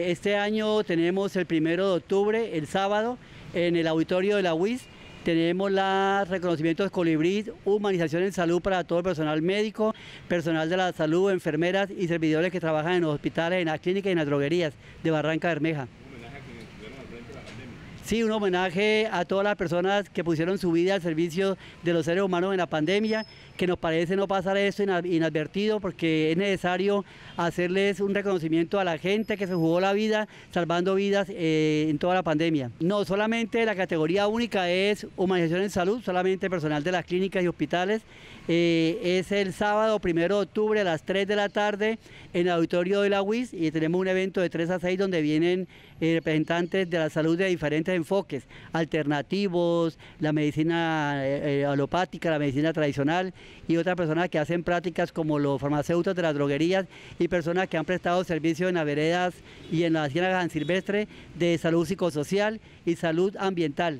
Este año tenemos el primero de octubre, el sábado, en el auditorio de la UIS. Tenemos los reconocimientos colibrí, humanización en salud para todo el personal médico, personal de la salud, enfermeras y servidores que trabajan en los hospitales, en las clínicas y en las droguerías de Barranca Bermeja. Sí, un homenaje a todas las personas que pusieron su vida al servicio de los seres humanos en la pandemia, que nos parece no pasar esto inadvertido porque es necesario hacerles un reconocimiento a la gente que se jugó la vida salvando vidas eh, en toda la pandemia. No, solamente la categoría única es humanización en salud, solamente personal de las clínicas y hospitales. Eh, es el sábado 1 de octubre a las 3 de la tarde en el auditorio de la UIS y tenemos un evento de 3 a 6 donde vienen eh, representantes de la salud de diferentes enfoques alternativos, la medicina eh, eh, alopática, la medicina tradicional y otras personas que hacen prácticas como los farmacéuticos de las droguerías y personas que han prestado servicio en las veredas y en la hacienda San Silvestre de salud psicosocial y salud ambiental.